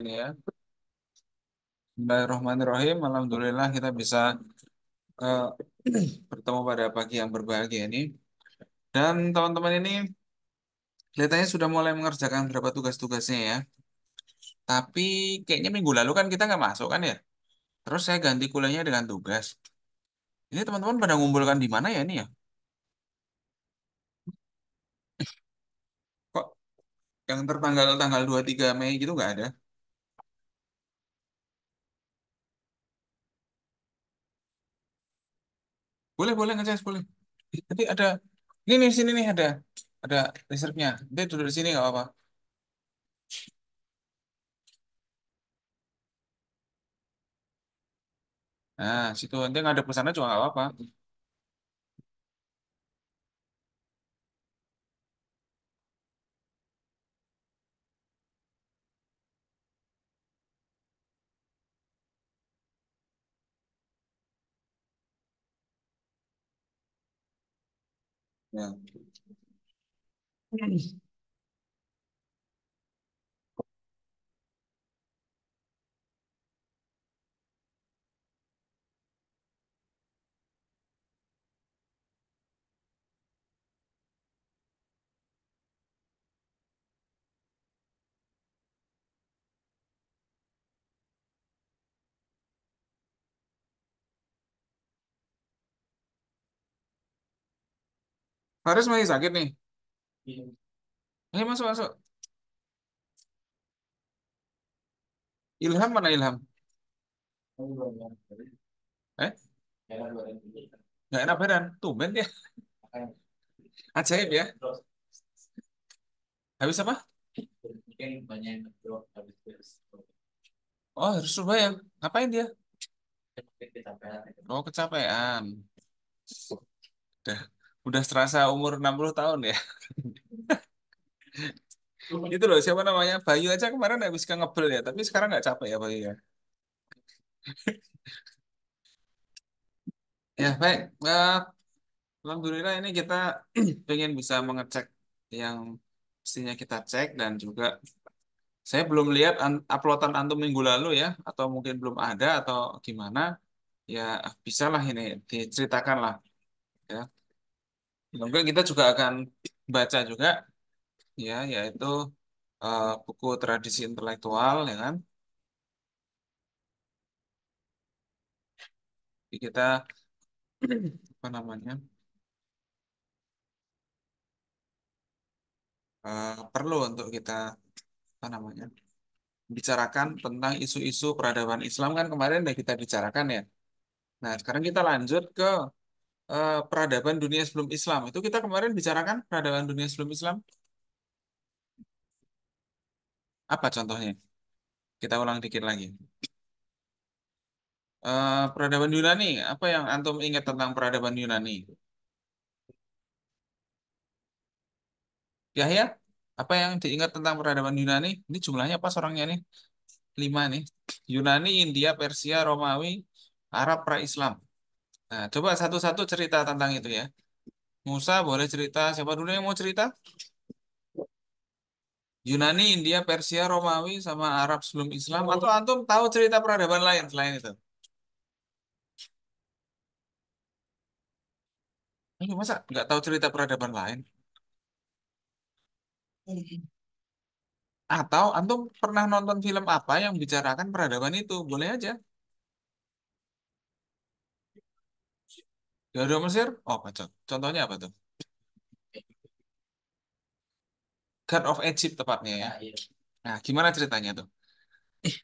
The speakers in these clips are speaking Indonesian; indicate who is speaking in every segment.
Speaker 1: rohman ya. Bismillahirrahmanirrahim. Alhamdulillah kita bisa uh, bertemu pada pagi yang berbahagia ini. Dan teman-teman ini kelihatannya sudah mulai mengerjakan beberapa tugas-tugasnya ya. Tapi kayaknya minggu lalu kan kita nggak masuk kan ya. Terus saya ganti kuliahnya dengan tugas. Ini teman-teman pada ngumpulkan di mana ya ini ya? Kok yang tertanggal tanggal 23 Mei gitu nggak ada? Boleh, boleh ngecas, boleh. tapi ada, ini nih, sini nih ada, ada reserve-nya. dia duduk di sini nggak apa-apa. Nah, situ nanti ada pesannya juga nggak apa-apa. Yeah. Faris masih sakit nih. Iya. Ayo iya, masuk masuk. Ilham mana Ilham? Eh? Gak enak badan, tumben ya. Ajaib ya. Habis apa? Oh, harus ya? Ngapain dia? Oh, kecapean. Dah. Udah terasa umur 60 tahun ya. Itu loh, siapa namanya? Bayu aja kemarin habis ke ngebel ya, tapi sekarang nggak capek ya Bayu ya. Ya, baik. Eh, Alhamdulillah ini kita pengen bisa mengecek yang mestinya kita cek dan juga saya belum lihat uploadan antum minggu lalu ya, atau mungkin belum ada atau gimana. Ya, bisalah ini diceritakan lah Ya, mungkin kita juga akan baca juga ya yaitu uh, buku tradisi intelektual ya kan. Jadi kita apa namanya? Uh, perlu untuk kita apa namanya? bicarakan tentang isu-isu peradaban Islam kan kemarin sudah kita bicarakan ya. Nah, sekarang kita lanjut ke Eh, peradaban dunia sebelum Islam. Itu kita kemarin bicarakan peradaban dunia sebelum Islam. Apa contohnya? Kita ulang dikit lagi. Uh, peradaban Yunani, apa yang antum ingat tentang peradaban Yunani? Ya ya. apa yang diingat tentang peradaban Yunani? Ini jumlahnya pas orangnya nih? Lima nih. Yunani, India, Persia, Romawi, Arab, Pra-Islam. Nah, coba satu-satu cerita tentang itu ya. Musa boleh cerita, siapa dulu yang mau cerita? Yunani, India, Persia, Romawi, sama Arab sebelum Islam, atau antum tahu cerita peradaban lain selain itu? Ayuh, masa nggak tahu cerita peradaban lain? Atau antum pernah nonton film apa yang bicarakan peradaban itu? Boleh aja. Dari Mesir? Oh, bacot. Contohnya apa tuh? God of Egypt tepatnya ya. Ah, iya. Nah, gimana ceritanya tuh?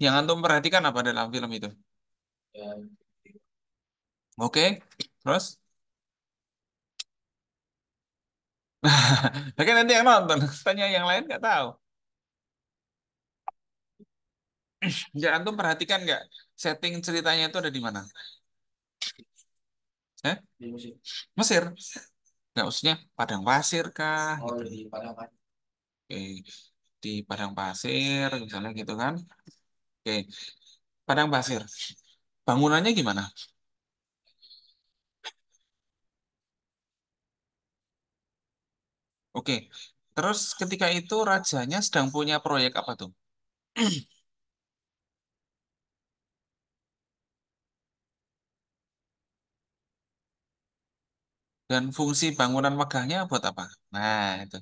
Speaker 1: Yang antum perhatikan apa dalam film itu? Ya. Oke, terus? Oke, nanti yang nonton, tanya yang lain nggak tahu. Ya, antum perhatikan nggak setting ceritanya itu ada di mana? Mesir. Mesir. Nggak maksudnya padang pasir kah? Oh, gitu. di padang pasir. Oke. Di padang pasir misalnya gitu kan. Oke. Padang pasir. Bangunannya gimana? Oke. Terus ketika itu rajanya sedang punya proyek apa tuh? Dan fungsi bangunan megahnya buat apa? Nah, itu.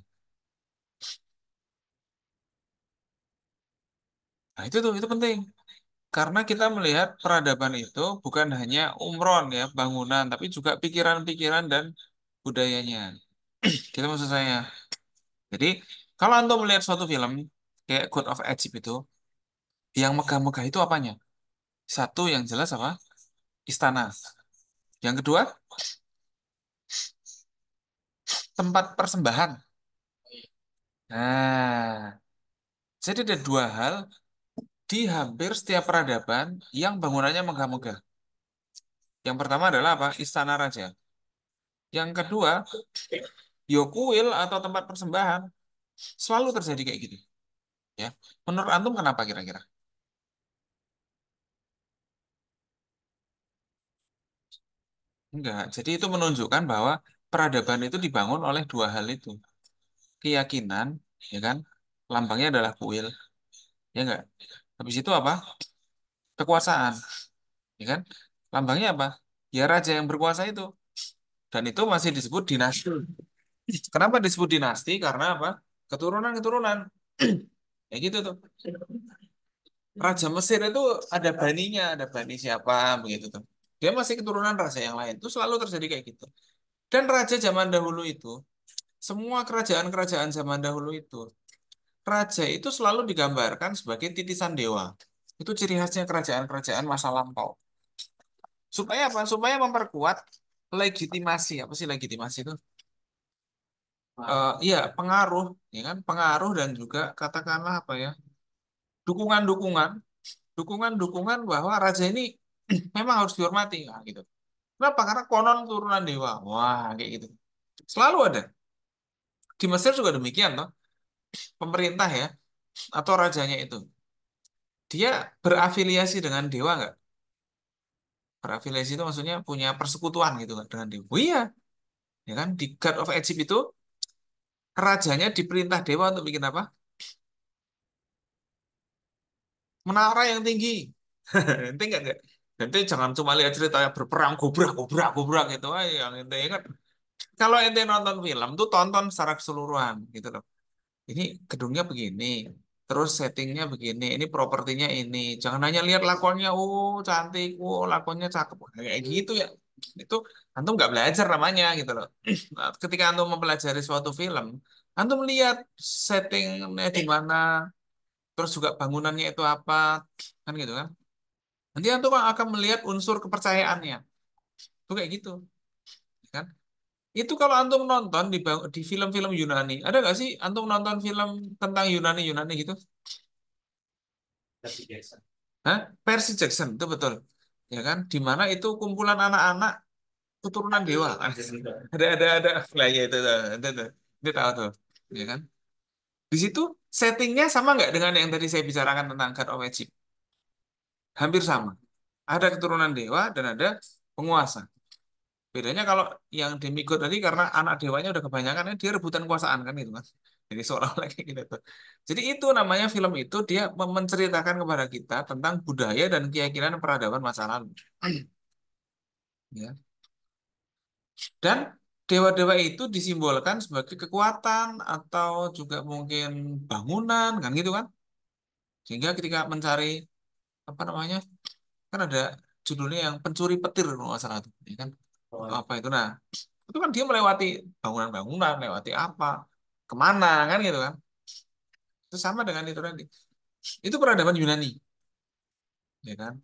Speaker 1: Nah, itu tuh, itu penting. Karena kita melihat peradaban itu bukan hanya umron ya, bangunan, tapi juga pikiran-pikiran dan budayanya. Kita gitu maksud saya. Jadi, kalau anda melihat suatu film, kayak Code of Egypt itu, yang megah-megah itu apanya? Satu yang jelas apa? Istana. Yang kedua, tempat persembahan. Nah, jadi ada dua hal di hampir setiap peradaban yang bangunannya megah Yang pertama adalah apa? Istana raja. Yang kedua, yokuil ya atau tempat persembahan selalu terjadi kayak gitu. Ya, menurut antum kenapa kira-kira? Enggak. Jadi itu menunjukkan bahwa peradaban itu dibangun oleh dua hal itu. Keyakinan, ya kan? Lambangnya adalah kuil. Ya enggak? Habis itu apa? Kekuasaan. Ya kan? Lambangnya apa? Ya raja yang berkuasa itu. Dan itu masih disebut dinasti. Kenapa disebut dinasti? Karena apa? Keturunan-keturunan. ya gitu tuh. Raja Mesir itu ada baninya, ada bani siapa begitu tuh. Dia masih keturunan raja yang lain. Itu selalu terjadi kayak gitu. Dan raja zaman dahulu itu, semua kerajaan-kerajaan zaman dahulu itu, raja itu selalu digambarkan sebagai titisan dewa. Itu ciri khasnya kerajaan-kerajaan masa lampau. Supaya apa? Supaya memperkuat legitimasi. Apa sih legitimasi itu? Uh, iya, pengaruh, ya kan? Pengaruh dan juga katakanlah apa ya? Dukungan-dukungan, dukungan-dukungan bahwa raja ini memang harus dihormati, nah, gitu. Kenapa? Karena konon turunan dewa. Wah, kayak gitu. Selalu ada. Di Mesir juga demikian, toh. Pemerintah ya, atau rajanya itu. Dia berafiliasi dengan dewa nggak? Berafiliasi itu maksudnya punya persekutuan gitu nggak dengan dewa? Oh, iya. Ya kan, di God of Egypt itu, rajanya diperintah dewa untuk bikin apa? Menara yang tinggi. Penting nggak? nanti jangan cuma lihat cerita yang berperang gobrak gobrak gobrak gitu aja. yang ente ingat. Kalau ente nonton film tuh tonton secara keseluruhan gitu loh. Ini gedungnya begini, terus settingnya begini, ini propertinya ini. Jangan hanya lihat lakonnya, oh cantik, oh lakonnya cakep, nah, kayak gitu ya. Itu antum nggak belajar namanya gitu loh. Nah, ketika antum mempelajari suatu film, antum lihat settingnya di eh. mana, terus juga bangunannya itu apa, kan gitu kan. Nanti antum akan melihat unsur kepercayaannya. Itu kayak gitu. Ya kan? Itu kalau antum nonton di di film-film Yunani, ada nggak sih antum nonton film tentang Yunani Yunani gitu? Percy Jackson. Hah? Percy Jackson itu betul. Ya kan? Di mana itu kumpulan anak-anak keturunan dewa kan? Ada ada ada lah ya itu tuh. Itu, itu. Dia tahu tuh. Ya kan? Di situ settingnya sama nggak dengan yang tadi saya bicarakan tentang God of Egypt? hampir sama. Ada keturunan dewa dan ada penguasa. Bedanya kalau yang demigod tadi karena anak dewanya udah kebanyakan dia rebutan kuasaan kan itu mas. Jadi seolah-olah kayak gitu Jadi itu namanya film itu dia menceritakan kepada kita tentang budaya dan keyakinan peradaban masa lalu. ya. Dan dewa-dewa itu disimbolkan sebagai kekuatan atau juga mungkin bangunan kan gitu kan. Sehingga ketika mencari apa namanya kan ada judulnya yang pencuri petir kalau salah itu ya kan oh. Iya. apa itu nah itu kan dia melewati bangunan-bangunan melewati apa kemana kan gitu kan itu sama dengan itu nanti itu peradaban Yunani ya kan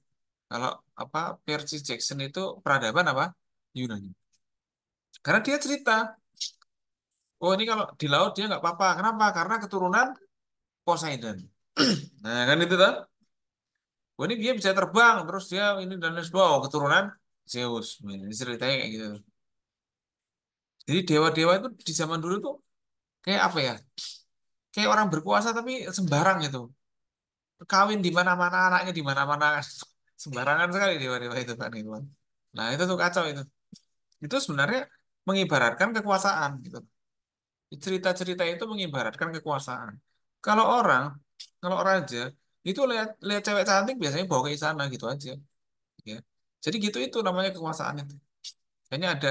Speaker 1: kalau apa Percy Jackson itu peradaban apa Yunani karena dia cerita oh ini kalau di laut dia nggak apa-apa kenapa karena keturunan Poseidon nah kan itu tuh Wah, ini dia bisa terbang, terus dia ini dan sebagainya, oh, keturunan Zeus. Ini ceritanya kayak gitu. Jadi dewa-dewa itu di zaman dulu tuh kayak apa ya? Kayak orang berkuasa tapi sembarang gitu. Kawin di mana-mana, anaknya di mana-mana. Sembarangan sekali dewa-dewa itu kan itu. Nah, itu tuh kacau itu. Itu sebenarnya mengibaratkan kekuasaan gitu. Cerita-cerita itu mengibaratkan kekuasaan. Kalau orang, kalau raja itu lihat lihat cewek cantik biasanya bawa ke istana gitu aja ya jadi gitu itu namanya kekuasaan itu hanya ada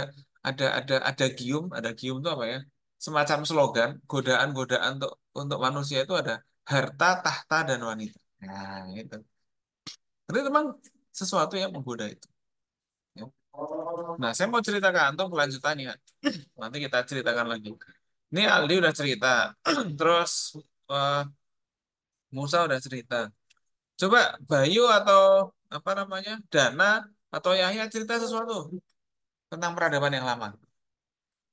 Speaker 1: ada ada ada gium ada gium itu apa ya semacam slogan godaan-godaan untuk untuk manusia itu ada harta tahta dan wanita nah itu karena memang sesuatu yang menggoda itu ya. nah saya mau ceritakan untuk kelanjutannya nanti kita ceritakan lagi ini Aldi udah cerita terus uh, Musa udah cerita. Coba Bayu atau apa namanya Dana atau Yahya cerita sesuatu tentang peradaban yang lama.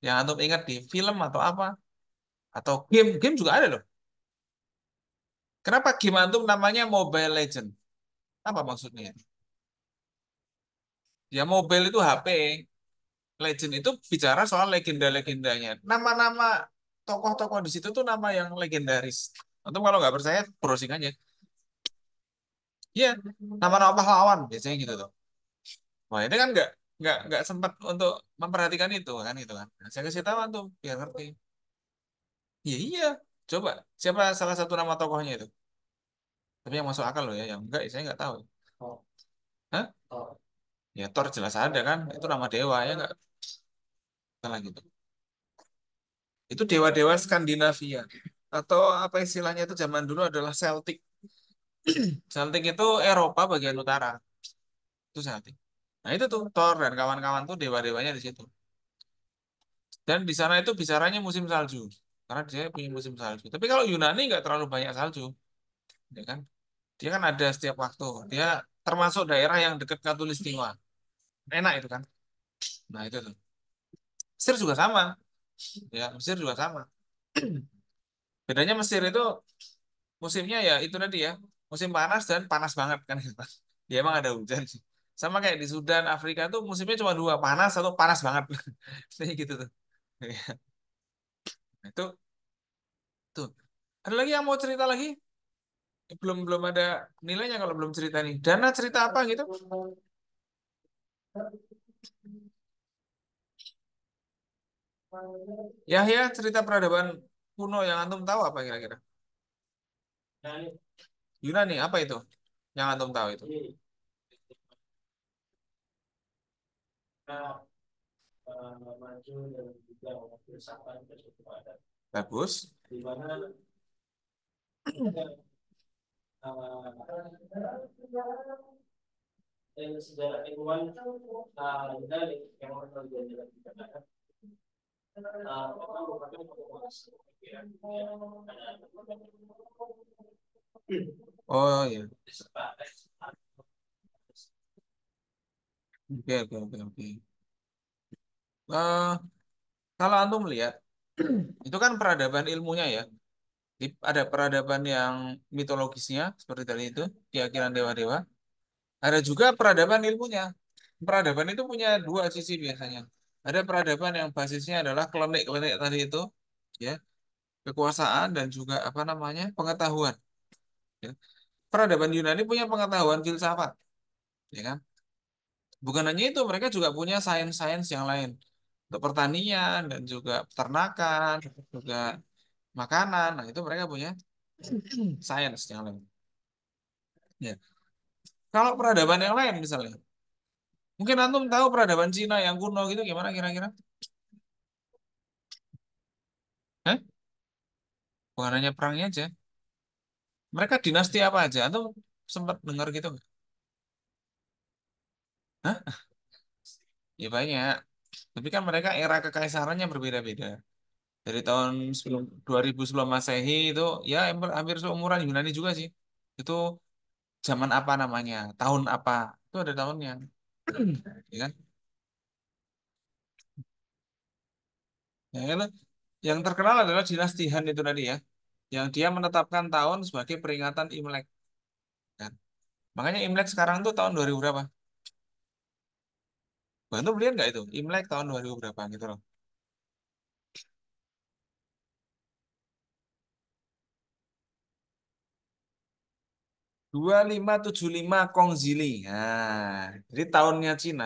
Speaker 1: Yang antum ingat di film atau apa atau game game juga ada loh. Kenapa game antum namanya Mobile Legend? Apa maksudnya? Ya mobile itu HP, legend itu bicara soal legenda-legendanya. Nama-nama tokoh-tokoh di situ tuh nama yang legendaris. Atau kalau nggak percaya browsing aja. Iya, yeah. nama-nama pahlawan biasanya gitu tuh. Wah ini kan nggak nggak nggak sempat untuk memperhatikan itu kan gitu kan. Nah, saya kasih tahu tuh biar ngerti. Iya iya, coba siapa salah satu nama tokohnya itu? Tapi yang masuk akal loh ya, yang enggak ya saya nggak tahu. Oh. Hah? Oh. Ya Thor jelas ada kan, itu nama dewa ya nggak? Salah gitu. Itu dewa-dewa Skandinavia atau apa istilahnya itu zaman dulu adalah Celtic. Celtic itu Eropa bagian utara. Itu Celtic. Nah, itu tuh Thor dan kawan-kawan tuh dewa-dewanya di situ. Dan di sana itu bicaranya musim salju. Karena dia punya musim salju. Tapi kalau Yunani nggak terlalu banyak salju. Ya kan? Dia kan ada setiap waktu. Dia termasuk daerah yang dekat Katulistiwa. Enak itu kan. Nah, itu tuh. Mesir juga sama. Ya, Mesir juga sama. bedanya Mesir itu musimnya ya itu tadi ya musim panas dan panas banget kan gitu. ya emang ada hujan sih sama kayak di Sudan Afrika tuh musimnya cuma dua panas atau panas banget gitu tuh iya. nah, itu tuh ada lagi yang mau cerita lagi belum belum ada nilainya kalau belum cerita nih Dana cerita apa gitu ya ya cerita peradaban kuno yang antum tahu apa kira-kira? Yunani apa itu? Yang antum tahu itu? Bagus. Di mana sejarah ilmuwan ah, yang orang-orang Oh ya. Oke oke oke oke. Eh, kalau antum melihat, itu kan peradaban ilmunya ya. Ada peradaban yang mitologisnya seperti tadi itu keyakinan dewa-dewa. Ada juga peradaban ilmunya. Peradaban itu punya dua sisi biasanya ada peradaban yang basisnya adalah klinik-klinik tadi itu, ya, kekuasaan dan juga apa namanya pengetahuan. Ya. Peradaban Yunani punya pengetahuan filsafat, ya kan? Bukan hanya itu, mereka juga punya sains-sains yang lain untuk pertanian dan juga peternakan, juga makanan. Nah itu mereka punya sains yang lain. Ya. Kalau peradaban yang lain misalnya, Mungkin antum tahu peradaban Cina yang kuno gitu gimana kira-kira? Eh? Bukan hanya perangnya aja. Mereka dinasti apa aja? Antum sempat dengar gitu nggak? Hah? Ya banyak. Tapi kan mereka era kekaisarannya berbeda-beda. Dari tahun sebelum 2000 sebelum Masehi itu ya hampir seumuran Yunani juga sih. Itu zaman apa namanya? Tahun apa? Itu ada tahunnya ya, kan? ya kan? Yang terkenal adalah dinasti Han itu tadi ya, yang dia menetapkan tahun sebagai peringatan Imlek. Kan? Makanya Imlek sekarang tuh tahun 2000 berapa? Bantu beliau nggak itu? Imlek tahun 2000 berapa gitu loh. 2575 Kongzili. Nah, jadi tahunnya Cina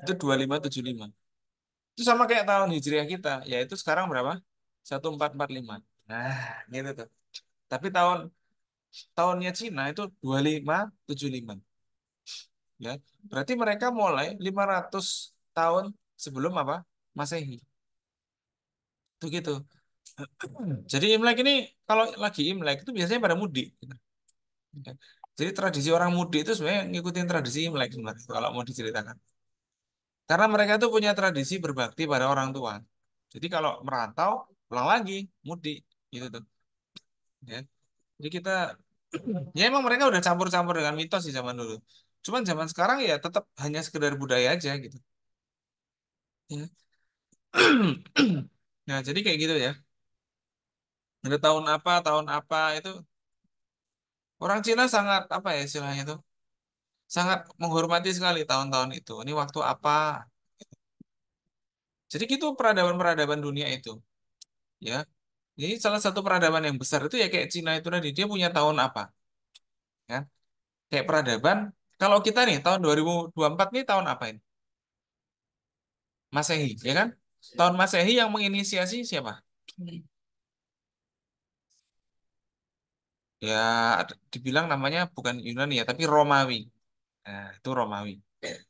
Speaker 1: itu 2575. Ya. Itu sama kayak tahun Hijriah kita, yaitu sekarang berapa? 1445. Nah, gitu tuh. Tapi tahun tahunnya Cina itu 2575. Ya, berarti mereka mulai 500 tahun sebelum apa? Masehi. Itu gitu. Jadi Imlek ini kalau lagi Imlek itu biasanya pada mudik. Gitu. Ya. Jadi tradisi orang mudik itu sebenarnya ngikutin tradisi Imlek sebenarnya kalau mau diceritakan. Karena mereka itu punya tradisi berbakti pada orang tua. Jadi kalau merantau pulang lagi mudik gitu tuh. Ya. Jadi kita ya emang mereka udah campur-campur dengan mitos di zaman dulu. Cuman zaman sekarang ya tetap hanya sekedar budaya aja gitu. Ya. nah, jadi kayak gitu ya. Ada tahun apa, tahun apa itu Orang Cina sangat apa ya istilahnya itu? Sangat menghormati sekali tahun-tahun itu. Ini waktu apa? Jadi gitu peradaban-peradaban dunia itu, ya. Jadi salah satu peradaban yang besar itu ya kayak Cina itu tadi dia punya tahun apa? Kan? Kayak peradaban kalau kita nih tahun 2024 nih tahun apa ini? Masehi, ya kan? Tahun Masehi yang menginisiasi siapa? Hmm. Ya, dibilang namanya bukan Yunani ya, tapi Romawi. Nah, itu Romawi.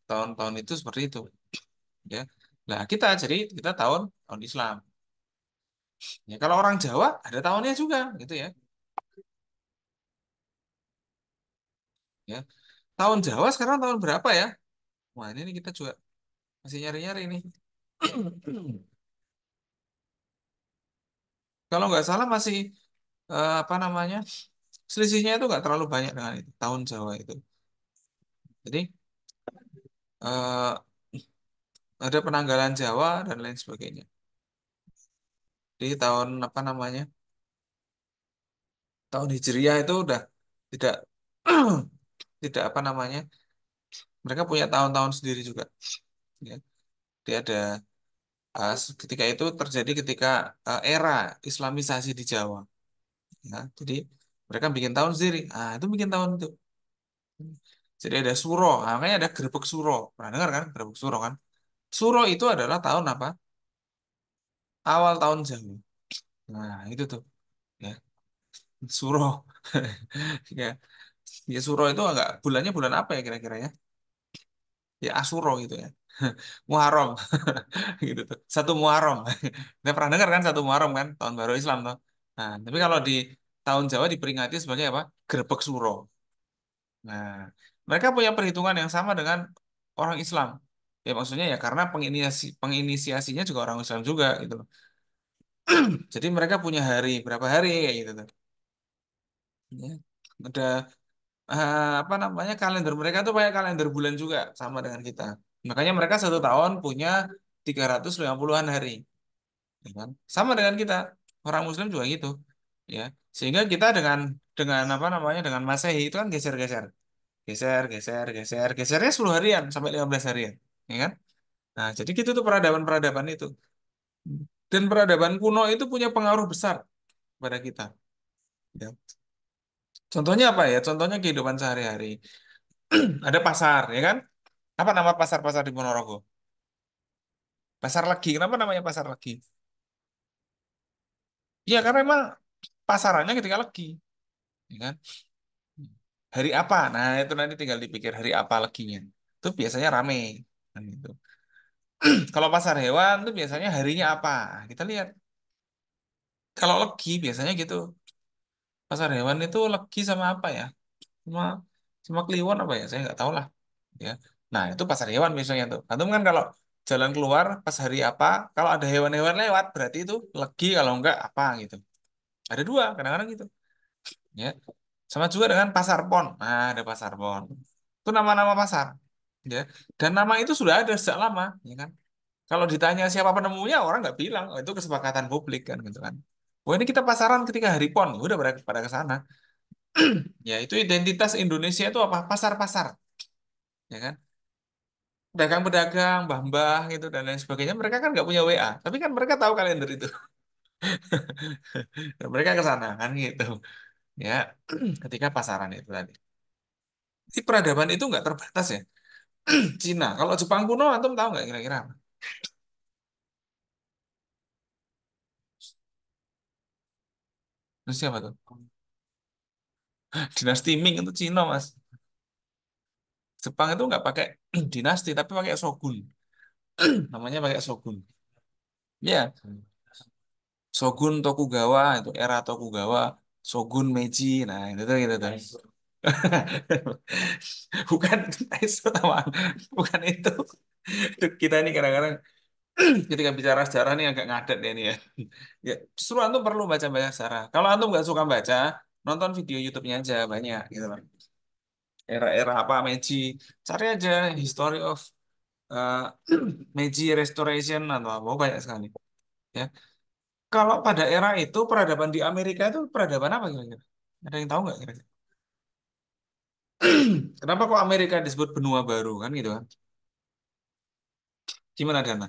Speaker 1: Tahun-tahun itu seperti itu, ya. Nah, kita jadi kita tahun tahun Islam. Ya, kalau orang Jawa ada tahunnya juga, gitu ya. Ya, tahun Jawa sekarang tahun berapa ya? Wah, ini kita juga masih nyari-nyari nih. Kalau nggak salah masih eh, apa namanya? selisihnya itu nggak terlalu banyak dengan itu, tahun Jawa itu. Jadi uh, ada penanggalan Jawa dan lain sebagainya. Di tahun apa namanya? Tahun Hijriah itu udah tidak tidak apa namanya? Mereka punya tahun-tahun sendiri juga. Ya. Dia ada uh, ketika itu terjadi ketika uh, era Islamisasi di Jawa. Ya, jadi mereka bikin tahun sendiri ah itu bikin tahun itu jadi ada suro nah, makanya ada gerbek suro pernah dengar kan gerbek suro kan suro itu adalah tahun apa awal tahun Jawa nah itu tuh ya suro ya ya suro itu agak bulannya bulan apa ya kira-kira ya ya asuro gitu ya Muharram gitu tuh satu Muharram kita nah, pernah dengar kan satu Muharram kan tahun baru Islam tuh nah tapi kalau di tahun Jawa diperingati sebagai apa? Gerbek Suro. Nah, mereka punya perhitungan yang sama dengan orang Islam. Ya maksudnya ya karena penginisiasi penginisiasinya juga orang Islam juga gitu Jadi mereka punya hari berapa hari kayak gitu tuh. Ya, ada uh, apa namanya kalender mereka tuh banyak kalender bulan juga sama dengan kita. Makanya mereka satu tahun punya 350-an hari. Ya kan? Sama dengan kita, orang muslim juga gitu ya sehingga kita dengan dengan apa namanya dengan masehi itu kan geser-geser geser geser geser gesernya 10 harian sampai 15 harian ya kan nah jadi gitu tuh peradaban-peradaban itu dan peradaban kuno itu punya pengaruh besar pada kita ya contohnya apa ya contohnya kehidupan sehari-hari ada pasar ya kan apa nama pasar-pasar di Ponorogo pasar lagi kenapa namanya pasar lagi ya karena emang pasarannya ketika lagi, ya kan hari apa nah itu nanti tinggal dipikir hari apa leginya itu biasanya rame kan itu. kalau pasar hewan itu biasanya harinya apa nah, kita lihat kalau legi biasanya gitu pasar hewan itu legi sama apa ya sama sama kliwon apa ya saya nggak tahu lah ya nah itu pasar hewan biasanya tuh nah, itu kan kalau jalan keluar pas hari apa kalau ada hewan-hewan lewat berarti itu legi kalau enggak apa gitu ada dua, kadang-kadang gitu. Ya. Sama juga dengan pasar pon. Nah, ada pasar pon. Itu nama-nama pasar. Ya. Dan nama itu sudah ada sejak lama, ya kan? Kalau ditanya siapa penemunya, orang nggak bilang. Oh, itu kesepakatan publik kan gitu kan. Wah, oh, ini kita pasaran ketika hari pon. Ya udah pada pada kesana, ya, itu identitas Indonesia itu apa? Pasar-pasar. Ya kan? pedagang-pedagang, mbah-mbah gitu dan lain sebagainya, mereka kan nggak punya WA, tapi kan mereka tahu kalender itu. mereka ke sana kan gitu ya ketika pasaran itu tadi di peradaban itu nggak terbatas ya Cina kalau Jepang kuno antum tahu nggak kira-kira apa siapa tuh dinasti Ming itu Cina mas Jepang itu nggak pakai dinasti tapi pakai shogun namanya pakai shogun ya Shogun Tokugawa itu era Tokugawa Shogun Meiji nah itu tuh gitu itu tuh bukan teman. bukan itu itu kita ini kadang-kadang ketika bicara sejarah ini agak ngadet ya ini ya. ya justru antum perlu baca-baca sejarah kalau antum nggak suka baca nonton video YouTube-nya aja banyak gitu kan. era-era apa Meiji cari aja history of uh, Meiji restoration atau apa banyak sekali ya kalau pada era itu peradaban di Amerika itu peradaban apa kira-kira? Ada yang tahu nggak kira-kira? Kenapa kok Amerika disebut benua baru kan gitu kan? Gimana Dana?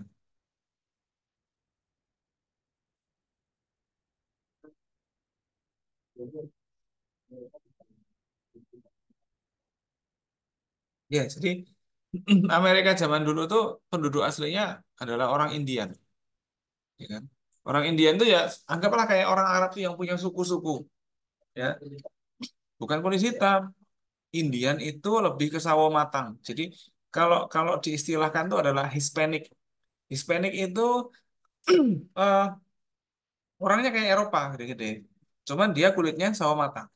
Speaker 1: Ya, jadi Amerika zaman dulu tuh penduduk aslinya adalah orang Indian, ya kan? Orang Indian itu ya anggaplah kayak orang Arab tuh yang punya suku-suku. Ya. Bukan kulit hitam. Indian itu lebih ke sawo matang. Jadi kalau kalau diistilahkan itu adalah Hispanic. Hispanic itu uh, orangnya kayak Eropa gede-gede. Cuman dia kulitnya sawo matang.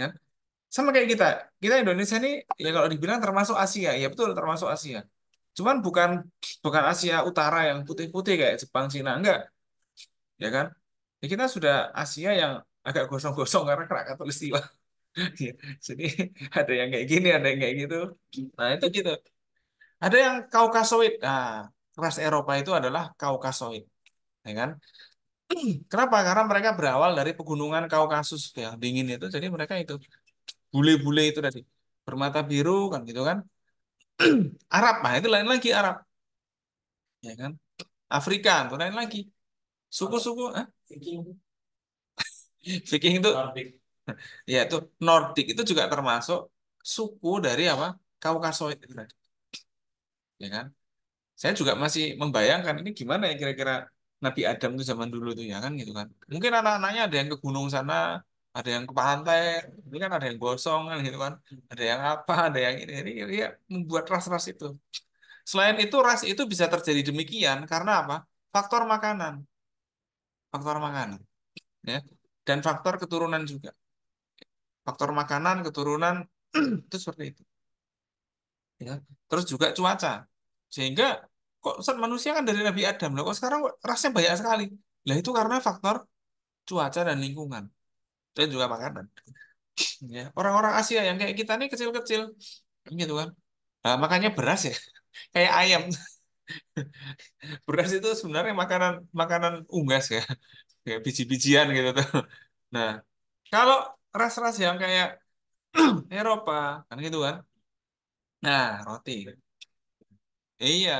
Speaker 1: Ya. Sama kayak kita. Kita Indonesia ini ya kalau dibilang termasuk Asia, ya betul termasuk Asia. Cuman bukan bukan Asia Utara yang putih-putih kayak Jepang, Cina, enggak. Ya kan? Ya kita sudah Asia yang agak gosong-gosong karena kerak istilah ya, Jadi ada yang kayak gini, ada yang kayak gitu. Nah, itu gitu. Ada yang Kaukasoid. Nah, ras Eropa itu adalah Kaukasoid. Ya kan? Kenapa? Karena mereka berawal dari pegunungan Kaukasus yang dingin itu, jadi mereka itu bule-bule itu tadi bermata biru kan gitu kan Arab, nah itu lain lagi Arab. Ya kan? Afrika itu lain lagi. Suku-suku, eh? Viking. Viking itu Nordic. Ya, itu Nordic itu juga termasuk suku dari apa? Kaukasoid itu tadi. Ya kan? Saya juga masih membayangkan ini gimana ya kira-kira Nabi Adam itu zaman dulu tuh ya kan gitu kan. Mungkin anak-anaknya ada yang ke gunung sana, ada yang ke pantai ini kan ada yang gosong kan gitu kan ada yang apa ada yang ini ini, ya, membuat ras-ras itu selain itu ras itu bisa terjadi demikian karena apa faktor makanan faktor makanan ya dan faktor keturunan juga faktor makanan keturunan itu seperti itu ya terus juga cuaca sehingga kok manusia kan dari Nabi Adam loh kok sekarang rasnya banyak sekali lah itu karena faktor cuaca dan lingkungan dan juga makanan. ya, orang-orang Asia yang kayak kita nih kecil-kecil gitu kan. Nah, makanya beras ya kayak ayam. beras itu sebenarnya makanan makanan unggas ya. Kayak biji-bijian gitu tuh. Nah, kalau ras-ras yang kayak Eropa kan gitu kan. Nah, roti. Iya.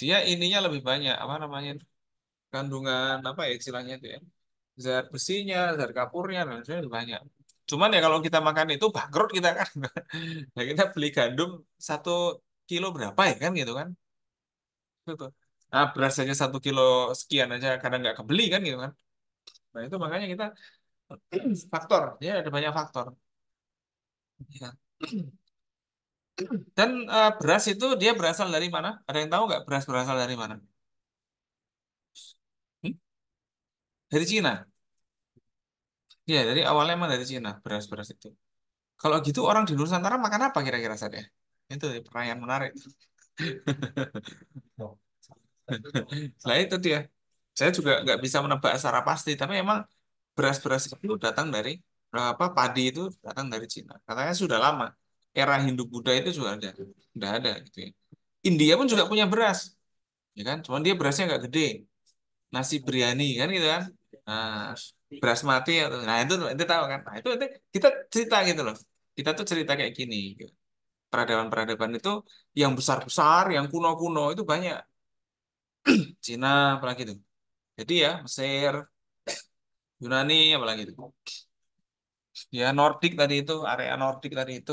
Speaker 1: Dia ininya lebih banyak apa namanya? kandungan apa ya istilahnya itu ya? zat besinya zat kapurnya dan sebagainya banyak cuman ya kalau kita makan itu bangkrut kita kan nah, kita beli gandum satu kilo berapa ya kan gitu kan gitu nah beras aja satu kilo sekian aja kadang nggak kebeli kan gitu kan nah itu makanya kita faktor ya ada banyak faktor ya. dan uh, beras itu dia berasal dari mana? Ada yang tahu nggak beras berasal dari mana? Dari Cina. Iya, dari awalnya emang dari Cina, beras-beras itu. Kalau gitu orang di Nusantara makan apa kira-kira saja? Ya? Itu pertanyaan menarik. Selain itu dia, saya juga nggak bisa menebak secara pasti, tapi emang beras-beras itu datang dari eh, apa padi itu datang dari Cina. Katanya sudah lama. Era Hindu Buddha itu juga ada, sudah ada gitu ya. India pun juga punya beras, ya kan? Cuman dia berasnya nggak gede, nasi biryani kan gitu kan? nah, beras mati atau ya, nah itu itu tahu kan nah itu itu kita cerita gitu loh kita tuh cerita kayak gini gitu. peradaban-peradaban itu yang besar-besar yang kuno-kuno itu banyak Cina apalagi itu jadi ya Mesir Yunani apalagi itu ya Nordik tadi itu area Nordik tadi itu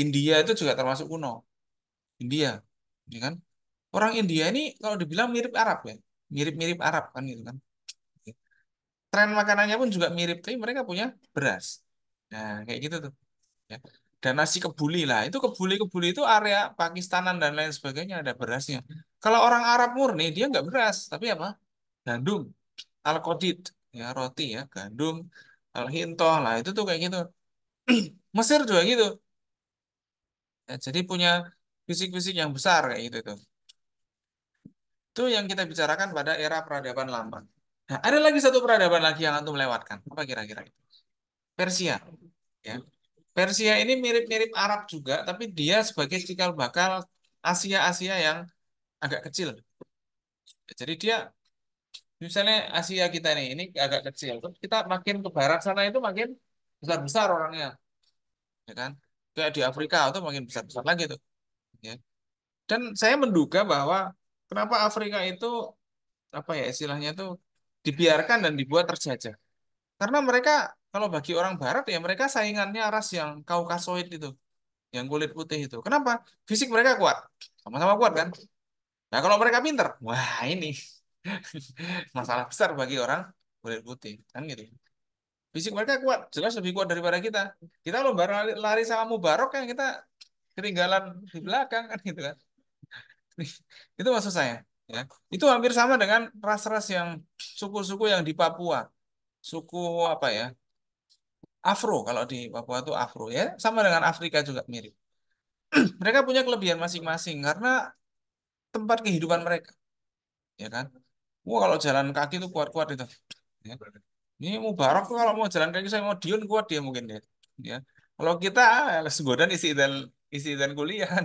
Speaker 1: India itu juga termasuk kuno India ya kan orang India ini kalau dibilang mirip Arab ya mirip-mirip Arab kan gitu kan tren makanannya pun juga mirip tapi mereka punya beras nah kayak gitu tuh ya dan nasi kebuli lah itu kebuli kebuli itu area Pakistanan dan lain sebagainya ada berasnya kalau orang Arab murni dia nggak beras tapi apa gandum al qodid ya roti ya gandum al hintoh lah itu tuh kayak gitu Mesir juga gitu ya, jadi punya fisik-fisik yang besar kayak gitu tuh itu yang kita bicarakan pada era peradaban lama Nah, ada lagi satu peradaban lagi yang antum lewatkan. Apa kira-kira itu? Persia. Ya. Persia ini mirip-mirip Arab juga, tapi dia sebagai cikal bakal Asia-Asia yang agak kecil. Jadi dia misalnya Asia kita nih ini agak kecil, kita makin ke barat sana itu makin besar-besar orangnya. Ya kan? Kayak di Afrika itu makin besar-besar lagi tuh. Ya. Dan saya menduga bahwa kenapa Afrika itu apa ya istilahnya tuh dibiarkan dan dibuat terjajah. Karena mereka kalau bagi orang barat ya mereka saingannya ras yang kaukasoid itu, yang kulit putih itu. Kenapa? Fisik mereka kuat. Sama-sama kuat kan? Nah, kalau mereka pinter, wah ini masalah besar bagi orang kulit putih, kan gitu. Fisik mereka kuat, jelas lebih kuat daripada kita. Kita loh baru lari sama Mubarok yang kita ketinggalan di belakang kan gitu kan. itu maksud saya. Ya, itu hampir sama dengan ras-ras yang suku-suku yang di Papua. Suku apa ya? Afro kalau di Papua itu Afro ya, sama dengan Afrika juga mirip. mereka punya kelebihan masing-masing karena tempat kehidupan mereka. Ya kan? Wah, kalau jalan kaki itu kuat-kuat itu. Ya. Ini Mubarak tuh kalau mau jalan kaki saya mau diun kuat dia mungkin ya. Ya. Kalau kita ah, segodan isi dan isi dan kuliah.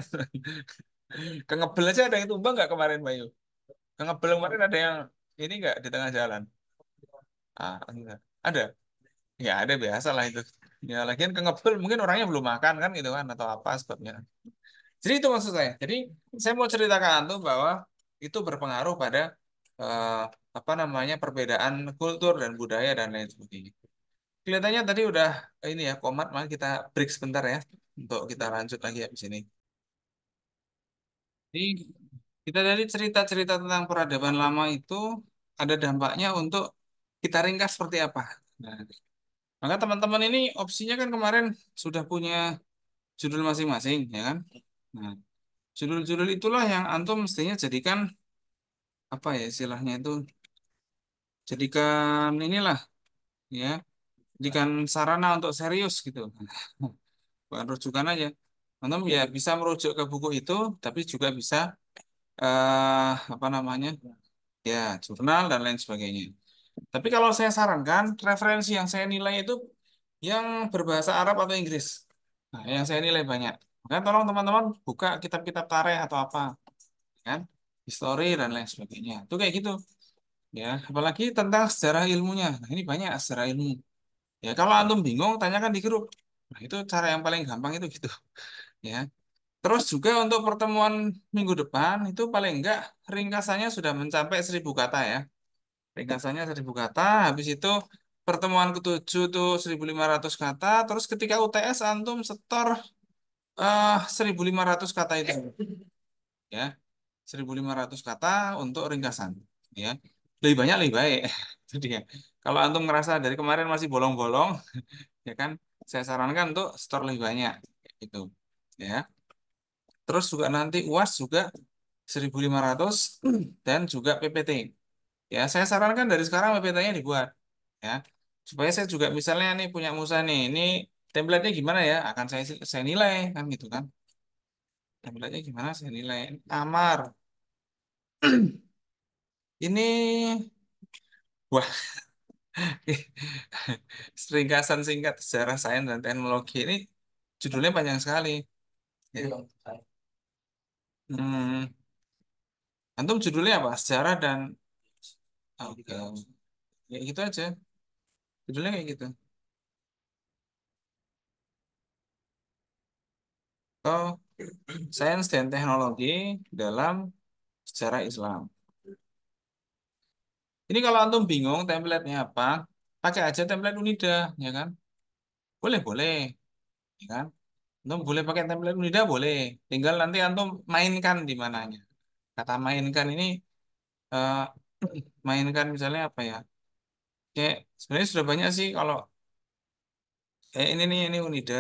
Speaker 1: Kengebel aja ada yang tumbang nggak kemarin Bayu? Yang ngebel kemarin ada yang ini nggak di tengah jalan? Ah, enggak. Oh iya. Ada. Ya ada biasa lah itu. Ya lagian ke ngebel mungkin orangnya belum makan kan gitu kan atau apa sebabnya. Jadi itu maksud saya. Jadi saya mau ceritakan tuh bahwa itu berpengaruh pada eh, apa namanya perbedaan kultur dan budaya dan lain sebagainya. Kelihatannya tadi udah ini ya komat, maka kita break sebentar ya untuk kita lanjut lagi ya sini Jadi kita dari cerita-cerita tentang peradaban lama itu ada dampaknya untuk kita ringkas seperti apa. Nah, maka teman-teman ini opsinya kan kemarin sudah punya judul masing-masing, ya kan? Nah, judul-judul itulah yang antum mestinya jadikan apa ya istilahnya itu jadikan inilah ya jadikan sarana untuk serius gitu bukan rujukan aja antum ya bisa merujuk ke buku itu tapi juga bisa uh, apa namanya? Ya, jurnal dan lain sebagainya. Tapi kalau saya sarankan, referensi yang saya nilai itu yang berbahasa Arab atau Inggris. Nah, yang saya nilai banyak. kan tolong teman-teman buka kitab-kitab tareh atau apa, kan? History dan lain sebagainya. Itu kayak gitu. Ya, apalagi tentang sejarah ilmunya. Nah, ini banyak sejarah ilmu. Ya, kalau antum bingung, tanyakan di grup. Nah, itu cara yang paling gampang itu gitu. Ya. Terus juga untuk pertemuan minggu depan itu paling enggak ringkasannya sudah mencapai seribu kata ya. Ringkasannya seribu kata, habis itu pertemuan ketujuh tuh ratus kata, terus ketika UTS antum setor eh, lima ratus kata itu. Ya. seribu lima ratus kata untuk ringkasan, ya. Lebih banyak lebih baik. Jadi ya, Kalau antum ngerasa dari kemarin masih bolong-bolong, ya kan saya sarankan untuk setor lebih banyak gitu. Ya. Terus juga nanti UAS juga 1500 dan juga PPT. Ya, saya sarankan dari sekarang PPT-nya dibuat. Ya. Supaya saya juga misalnya nih punya Musa nih, ini template-nya gimana ya? Akan saya saya nilai kan gitu kan. Template-nya gimana saya nilai? Amar. ini wah Seringkasan singkat sejarah sains dan teknologi ini judulnya panjang sekali. Ya. Iya, Hmm. Antum judulnya apa? Sejarah dan agama. Ya gitu aja. Judulnya kayak gitu. Atau oh, Sains dan Teknologi dalam Sejarah Islam. Ini kalau antum bingung templatenya apa, pakai aja template Unida, ya kan? Boleh, boleh, ya kan? Antum boleh pakai template Unida boleh. Tinggal nanti antum mainkan di mananya. Kata mainkan ini eh, mainkan misalnya apa ya? Kayak sebenarnya sudah banyak sih kalau kayak eh, ini nih ini Unida.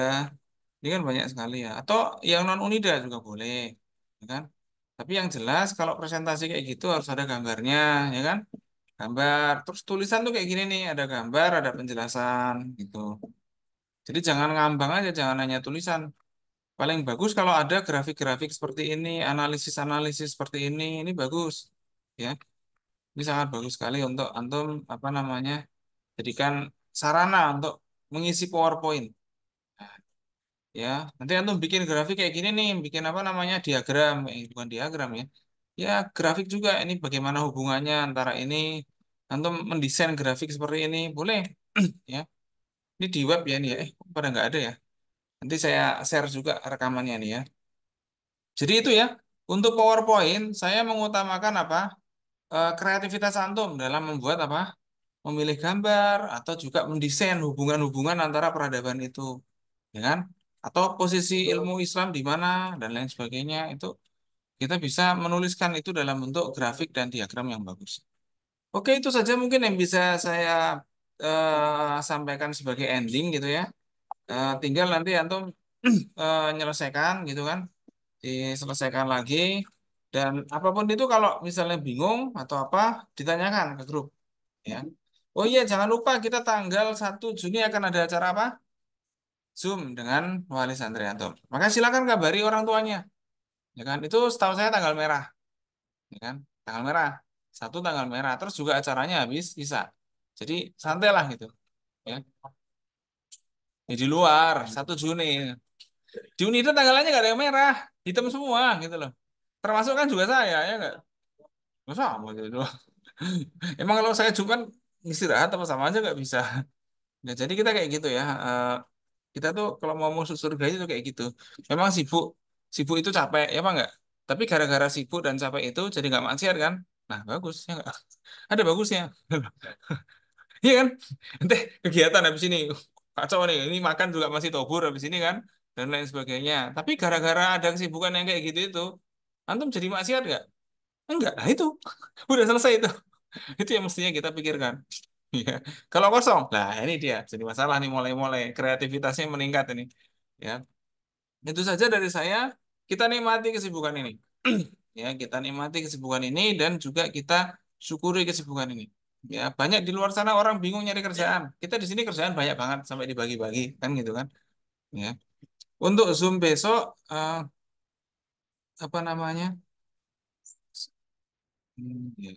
Speaker 1: Ini kan banyak sekali ya. Atau yang non Unida juga boleh, ya kan? Tapi yang jelas kalau presentasi kayak gitu harus ada gambarnya, ya kan? Gambar, terus tulisan tuh kayak gini nih, ada gambar, ada penjelasan gitu. Jadi jangan ngambang aja, jangan hanya tulisan. Paling bagus kalau ada grafik-grafik seperti ini, analisis-analisis seperti ini, ini bagus. Ya, ini sangat bagus sekali untuk antum apa namanya jadikan sarana untuk mengisi PowerPoint. Nah, ya, nanti antum bikin grafik kayak gini nih, bikin apa namanya diagram, eh, bukan diagram ya, ya grafik juga ini bagaimana hubungannya antara ini, antum mendesain grafik seperti ini boleh, ya ini di web ya ini ya. Eh, pada nggak ada ya. Nanti saya share juga rekamannya nih ya. Jadi itu ya. Untuk PowerPoint, saya mengutamakan apa? Eh, kreativitas antum dalam membuat apa? Memilih gambar atau juga mendesain hubungan-hubungan antara peradaban itu, ya kan? Atau posisi ilmu Islam di mana dan lain sebagainya itu kita bisa menuliskan itu dalam bentuk grafik dan diagram yang bagus. Oke, itu saja mungkin yang bisa saya uh, sampaikan sebagai ending gitu ya. Uh, tinggal nanti antum uh, nyelesaikan gitu kan, diselesaikan lagi dan apapun itu kalau misalnya bingung atau apa ditanyakan ke grup ya. Oh iya jangan lupa kita tanggal 1 Juni akan ada acara apa? Zoom dengan wali santri antum. Maka silakan kabari orang tuanya. Ya kan? Itu setahu saya tanggal merah. Ya kan? Tanggal merah. Satu tanggal merah. Terus juga acaranya habis bisa. Jadi santai lah gitu. Ya. ya di luar, 1 Juni. Di Unida tanggalannya nggak ada yang merah, hitam semua gitu loh. Termasuk kan juga saya, ya nggak? Nggak sama gitu Emang kalau saya juga istirahat atau sama aja nggak bisa. Nah, jadi kita kayak gitu ya. Eh, kita tuh kalau mau masuk surga itu kayak gitu. Memang sibuk, sibuk itu capek, ya emang enggak? Tapi gara-gara sibuk dan capek itu jadi nggak maksiat kan? Nah, bagus ya Ada bagusnya. Iya kan? Nanti kegiatan habis ini kacau nih, ini makan juga masih tobur habis ini kan dan lain sebagainya. Tapi gara-gara ada kesibukan yang kayak gitu itu, antum jadi maksiat nggak? Enggak, nah itu udah selesai itu. itu yang mestinya kita pikirkan. Ya. Kalau kosong, nah ini dia jadi masalah nih mulai-mulai kreativitasnya meningkat ini. Ya, itu saja dari saya. Kita nikmati kesibukan ini. ya, kita nikmati kesibukan ini dan juga kita syukuri kesibukan ini. Ya, banyak di luar sana orang bingung nyari iya. kerjaan. Kita di sini kerjaan banyak banget sampai dibagi-bagi kan gitu kan. Ya. Untuk Zoom besok uh, apa namanya? Hmm, ya.